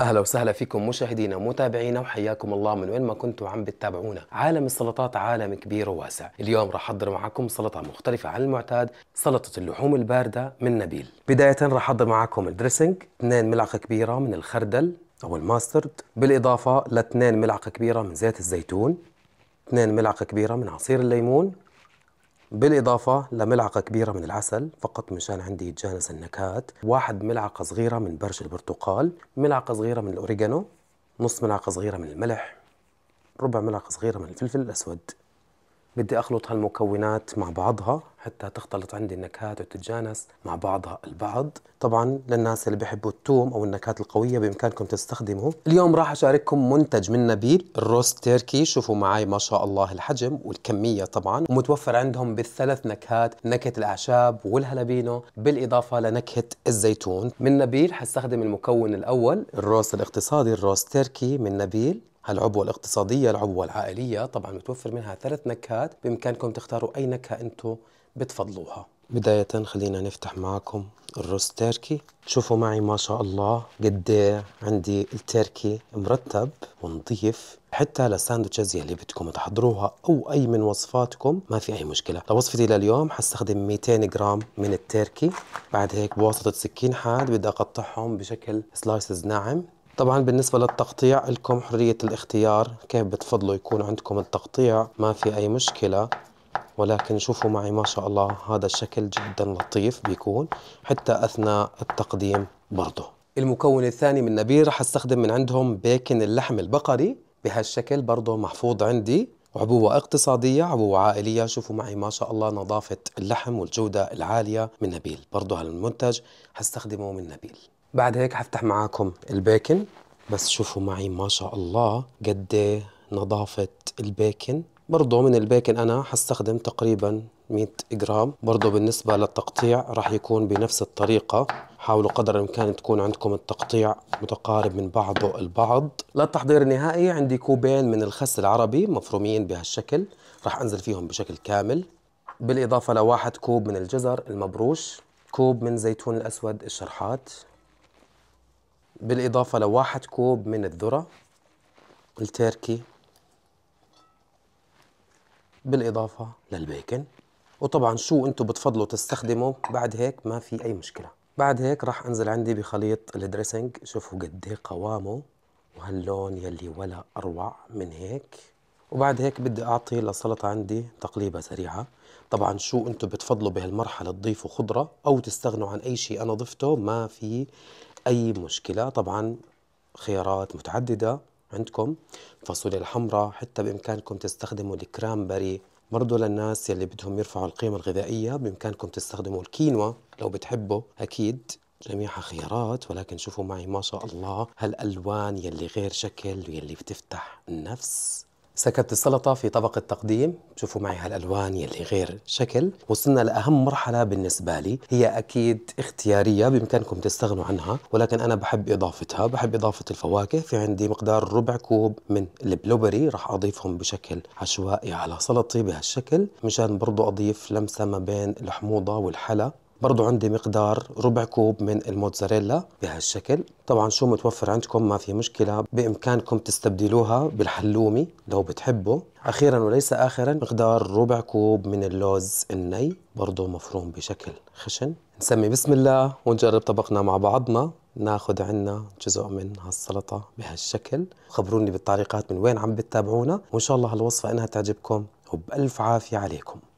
اهلا وسهلا فيكم مشاهدينا ومتابعينا وحياكم الله من وين ما كنتوا عم بتتابعونا، عالم السلطات عالم كبير وواسع، اليوم رح احضر معكم سلطه مختلفه عن المعتاد، سلطه اللحوم البارده من نبيل. بدايه رح احضر معكم الدريسنج، 2 ملعقه كبيره من الخردل او الماسترد، بالاضافه ل 2 ملعقه كبيره من زيت الزيتون، 2 ملعقه كبيره من عصير الليمون، بالإضافة لملعقة كبيرة من العسل فقط مشان عندي يتجانس النكهات واحد ملعقة صغيرة من برش البرتقال ملعقة صغيرة من الأوريجانو نص ملعقة صغيرة من الملح ربع ملعقة صغيرة من الفلفل الأسود بدي أخلط هالمكونات مع بعضها حتى تختلط عندي النكهات وتتجانس مع بعضها البعض طبعا للناس اللي بيحبوا التوم أو النكهات القوية بإمكانكم تستخدموا اليوم راح أشارككم منتج من نبيل الروست تركي شوفوا معي ما شاء الله الحجم والكمية طبعا ومتوفر عندهم بالثلاث نكهات نكهة الأعشاب والهلبينو بالإضافة لنكهة الزيتون من نبيل حستخدم المكون الأول الروست الاقتصادي الروست تركي من نبيل هالعبوة الاقتصادية العبوة العائلية طبعا متوفر منها ثلاث نكهات بإمكانكم تختاروا أي نكهة أنتم بتفضلوها بداية خلينا نفتح معكم الرز تركي شوفوا معي ما شاء الله قد إيه عندي التركي مرتب ونظيف حتى للساندوتشز يلي بدكم تحضروها او اي من وصفاتكم ما في اي مشكله لوصفتي لليوم حستخدم 200 جرام من التركي بعد هيك بواسطه سكين حاد بدي اقطعهم بشكل سلايسز ناعم طبعا بالنسبة للتقطيع لكم حرية الاختيار كيف بتفضلوا يكون عندكم التقطيع ما في أي مشكلة ولكن شوفوا معي ما شاء الله هذا الشكل جدا لطيف بيكون حتى أثناء التقديم برضه المكون الثاني من نبيل رح استخدم من عندهم بيكن اللحم البقري بهالشكل برضه محفوظ عندي عبوة اقتصادية عبوة عائلية شوفوا معي ما شاء الله نظافة اللحم والجودة العالية من نبيل برضه هالمنتج هستخدمه من نبيل بعد هيك هفتح معاكم الباكن بس شوفوا معي ما شاء الله قد إيه نظافة الباكن برضو من الباكن أنا هستخدم تقريبا 100 جرام برضو بالنسبة للتقطيع راح يكون بنفس الطريقة حاولوا قدر الإمكان تكون عندكم التقطيع متقارب من بعضه البعض للتحضير النهائي عندي كوبين من الخس العربي مفرومين بهالشكل راح أنزل فيهم بشكل كامل بالإضافة لواحد كوب من الجزر المبروش كوب من زيتون الأسود الشرحات بالإضافة لواحد كوب من الذرة التركي بالإضافة للبيكن وطبعا شو انتم بتفضلوا تستخدموا بعد هيك ما في أي مشكلة بعد هيك راح أنزل عندي بخليط الدريسنج شوفوا قد ايه قوامه وهاللون يلي ولا أروع من هيك وبعد هيك بدي أعطي للسلطة عندي تقليبة سريعة طبعا شو انتم بتفضلوا بهالمرحلة تضيفوا خضرة أو تستغنوا عن أي شيء أنا ضفته ما في اي مشكله طبعا خيارات متعدده عندكم الفاصوليا الحمراء حتى بامكانكم تستخدموا الكرامبري برضو للناس يلي بدهم يرفعوا القيمة الغذائية بإمكانكم تستخدموا الكينوا لو بتحبوا أكيد جميعها خيارات ولكن شوفوا معي ما شاء الله هالألوان يلي غير شكل ويلي بتفتح النفس سكبت السلطة في طبق التقديم شوفوا معي هالألوان يلي غير شكل وصلنا لأهم مرحلة بالنسبة لي هي أكيد اختيارية بإمكانكم تستغنوا عنها ولكن أنا بحب إضافتها بحب إضافة الفواكه في عندي مقدار ربع كوب من البلوبري راح أضيفهم بشكل عشوائي على سلطتي بهالشكل مشان برضو أضيف لمسة ما بين الحموضة والحلا برضو عندي مقدار ربع كوب من الموتزاريلا بهالشكل طبعا شو متوفر عندكم ما في مشكلة بإمكانكم تستبدلوها بالحلومي لو بتحبوا أخيرا وليس آخرا مقدار ربع كوب من اللوز الني برضو مفروم بشكل خشن نسمي بسم الله ونجرب طبقنا مع بعضنا ناخذ عنا جزء من هالسلطة بهالشكل خبروني بالتعليقات من وين عم بتتابعونا وإن شاء الله هالوصفة إنها تعجبكم وبألف عافية عليكم